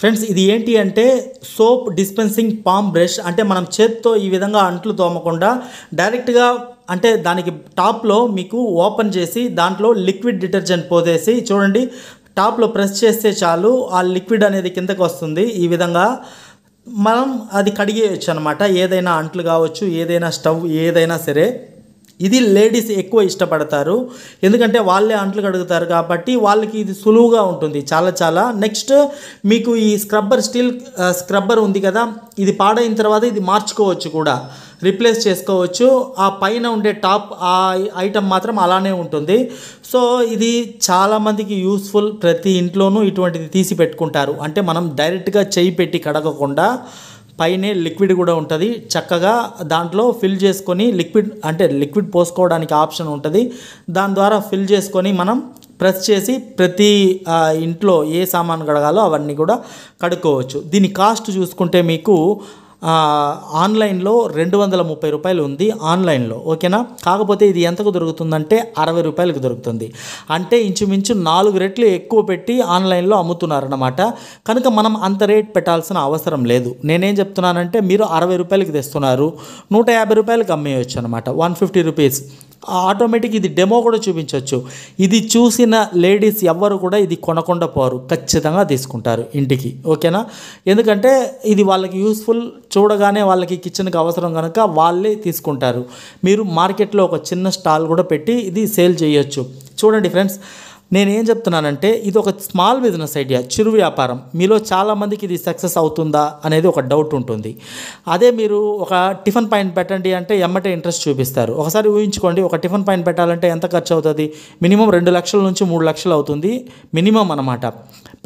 friends ఇది ఏంటి అంటే సోప్ డిస్పెన్సింగ్ పామ్ బ్రష్ అంటే మనం చేత్తో ఈ విధంగా అంట్లు తోమకుండా డైరెక్ట్గా అంటే దానికి టాప్లో మీకు ఓపెన్ చేసి దాంట్లో లిక్విడ్ డిటర్జెంట్ పోసేసి చూడండి టాప్లో ప్రెస్ చేస్తే చాలు ఆ లిక్విడ్ అనేది కిందకు వస్తుంది ఈ విధంగా మనం అది కడిగేయచ్చు అనమాట ఏదైనా అంట్లు కావచ్చు ఏదైనా స్టవ్ ఏదైనా సరే ఇది లేడీస్ ఎక్కువ ఇష్టపడతారు ఎందుకంటే వాళ్ళే అంట్లు కడుగుతారు కాబట్టి వాళ్ళకి ఇది సులువుగా ఉంటుంది చాలా చాలా నెక్స్ట్ మీకు ఈ స్క్రబ్బర్ స్టీల్ స్క్రబ్బర్ ఉంది కదా ఇది పాడైన తర్వాత ఇది మార్చుకోవచ్చు కూడా రీప్లేస్ చేసుకోవచ్చు ఆ పైన ఉండే టాప్ ఆ ఐటెం మాత్రం అలానే ఉంటుంది సో ఇది చాలామందికి యూస్ఫుల్ ప్రతి ఇంట్లోనూ ఇటువంటిది తీసి పెట్టుకుంటారు అంటే మనం డైరెక్ట్గా చేయి పెట్టి కడగకుండా పైనే లిక్విడ్ కూడా ఉంటుంది చక్కగా దాంట్లో ఫిల్ చేసుకొని లిక్విడ్ అంటే లిక్విడ్ పోసుకోవడానికి ఆప్షన్ ఉంటుంది దాని ద్వారా ఫిల్ చేసుకొని మనం ప్రెస్ చేసి ప్రతి ఇంట్లో ఏ సామాన్ కడగాలో అవన్నీ కూడా కడుక్కోవచ్చు దీని కాస్ట్ చూసుకుంటే మీకు ఆన్లైన్లో రెండు వందల ముప్పై రూపాయలు ఉంది ఆన్లైన్లో ఓకేనా కాకపోతే ఇది ఎంతకు దొరుకుతుందంటే అరవై రూపాయలకు దొరుకుతుంది అంటే ఇంచుమించు నాలుగు రెట్లు ఎక్కువ పెట్టి ఆన్లైన్లో అమ్ముతున్నారన్నమాట కనుక మనం అంత రేట్ పెట్టాల్సిన అవసరం లేదు నేనేం చెప్తున్నానంటే మీరు అరవై రూపాయలకి తెస్తున్నారు నూట యాభై రూపాయలకి అమ్మేయచ్చు అనమాట వన్ ఫిఫ్టీ రూపీస్ ఆటోమేటిక్ ఇది డెమో కూడా చూపించవచ్చు ఇది చూసిన లేడీస్ ఎవ్వరు కూడా ఇది కొనకుండా పోరు ఖచ్చితంగా తీసుకుంటారు ఇంటికి ఓకేనా ఎందుకంటే ఇది వాళ్ళకి యూస్ఫుల్ చూడగానే వాళ్ళకి కిచెన్కి అవసరం కనుక వాళ్ళే తీసుకుంటారు మీరు మార్కెట్లో ఒక చిన్న స్టాల్ కూడా పెట్టి ఇది సేల్ చేయొచ్చు చూడండి ఫ్రెండ్స్ నేనేం చెప్తున్నానంటే ఇది ఒక స్మాల్ బిజినెస్ ఐడియా చిరు వ్యాపారం మీలో చాలామందికి ఇది సక్సెస్ అవుతుందా అనేది ఒక డౌట్ ఉంటుంది అదే మీరు ఒక టిఫిన్ పాయింట్ పెట్టండి అంటే ఎమ్మటే ఇంట్రెస్ట్ చూపిస్తారు ఒకసారి ఊహించుకోండి ఒక టిఫిన్ పాయింట్ పెట్టాలంటే ఎంత ఖర్చు అవుతుంది మినిమం రెండు లక్షల నుంచి మూడు లక్షలు అవుతుంది మినిమం అనమాట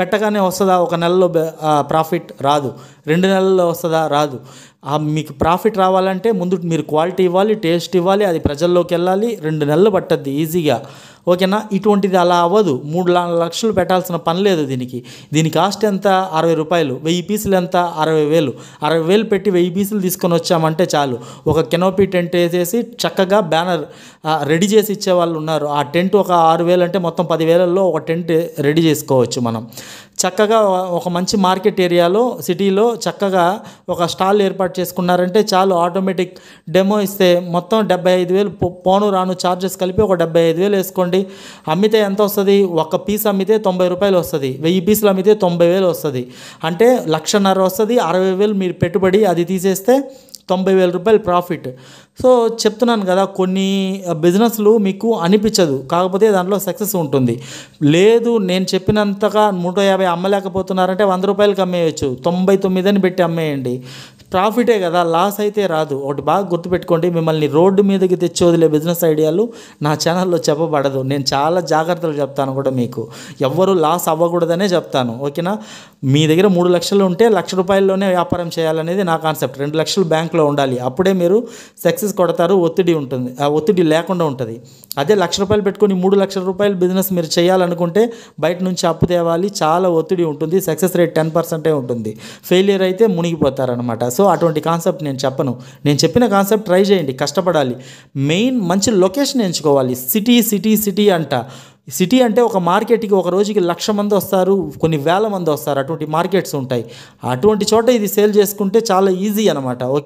పెట్టగానే వస్తుందా ఒక నెలలో ప్రాఫిట్ రాదు రెండు నెలల్లో వస్తుందా రాదు మీకు ప్రాఫిట్ రావాలంటే ముందు మీరు క్వాలిటీ ఇవ్వాలి టేస్ట్ ఇవ్వాలి అది ప్రజల్లోకి వెళ్ళాలి రెండు నెలలు పట్టద్ది ఈజీగా ఓకేనా ఇటువంటిది అలా అవ్వదు మూడు లక్షలు పెట్టాల్సిన పని లేదు దీనికి దీని కాస్ట్ ఎంత అరవై రూపాయలు వెయ్యి పీసులు ఎంత అరవై వేలు అరవై వేలు పెట్టి వెయ్యి పీసులు తీసుకొని వచ్చామంటే చాలు ఒక కెనోపీ టెంట్ వేసేసి చక్కగా బ్యానర్ రెడీ చేసి ఇచ్చే వాళ్ళు ఉన్నారు ఆ టెంట్ ఒక ఆరు వేలు అంటే మొత్తం పదివేలల్లో ఒక టెంట్ రెడీ చేసుకోవచ్చు మనం చక్కగా ఒక మంచి మార్కెట్ ఏరియాలో సిటీలో చక్కగా ఒక స్టాల్ ఏర్పాటు చేసుకున్నారంటే చాలు ఆటోమేటిక్ డెమో ఇస్తే మొత్తం డెబ్బై ఐదు వేలు పోను రాను చార్జెస్ కలిపి ఒక డెబ్బై ఐదు వేలు వేసుకోండి అమ్మితే ఎంత వస్తుంది ఒక పీస్ అమ్మితే తొంభై రూపాయలు వస్తుంది వెయ్యి పీసులు అమ్మితే తొంభై వేలు వస్తుంది అంటే లక్షన్నర వస్తుంది అరవై వేలు మీరు పెట్టుబడి అది తీసేస్తే తొంభై వేల రూపాయలు ప్రాఫిట్ సో చెప్తున్నాను కదా కొన్ని బిజినెస్లు మీకు అనిపించదు కాకపోతే దాంట్లో సక్సెస్ ఉంటుంది లేదు నేను చెప్పినంతగా నూట యాభై అమ్మలేకపోతున్నారంటే వంద రూపాయలకి అమ్మేయచ్చు తొంభై తొమ్మిది అని పెట్టి అమ్మేయండి ప్రాఫిటే కదా లాస్ అయితే రాదు ఒకటి బాగా గుర్తుపెట్టుకోండి మిమ్మల్ని రోడ్డు మీదకి తెచ్చి వదిలే బిజినెస్ ఐడియాలు నా ఛానల్లో చెప్పబడదు నేను చాలా జాగ్రత్తలు చెప్తాను కూడా మీకు ఎవ్వరూ లాస్ అవ్వకూడదనే చెప్తాను ఓకేనా మీ దగ్గర మూడు లక్షలు ఉంటే లక్ష రూపాయల్లోనే వ్యాపారం చేయాలనేది నా కాన్సెప్ట్ రెండు లక్షలు బ్యాంక్లో ఉండాలి అప్పుడే మీరు సక్సెస్ కొడతారు ఒత్తిడి ఉంటుంది ఆ ఒత్తిడి లేకుండా ఉంటుంది అదే లక్ష రూపాయలు పెట్టుకొని మూడు లక్షల రూపాయలు బిజినెస్ మీరు చేయాలనుకుంటే బయట నుంచి అప్పు తేవాలి చాలా ఒత్తిడి ఉంటుంది సక్సెస్ రేట్ టెన్ పర్సెంటే ఉంటుంది ఫెయిలియర్ అయితే మునిగిపోతారనమాట సో సో అటువంటి కాన్సెప్ట్ నేను చెప్పను నేను చెప్పిన కాన్సెప్ట్ ట్రై చేయండి కష్టపడాలి మెయిన్ మంచి లొకేషన్ ఎంచుకోవాలి సిటీ సిటీ సిటీ అంట సిటీ అంటే ఒక మార్కెట్కి ఒక రోజుకి లక్ష మంది వస్తారు కొన్ని వేల మంది వస్తారు అటువంటి మార్కెట్స్ ఉంటాయి అటువంటి చోట ఇది సేల్ చేసుకుంటే చాలా ఈజీ అనమాట ఓకే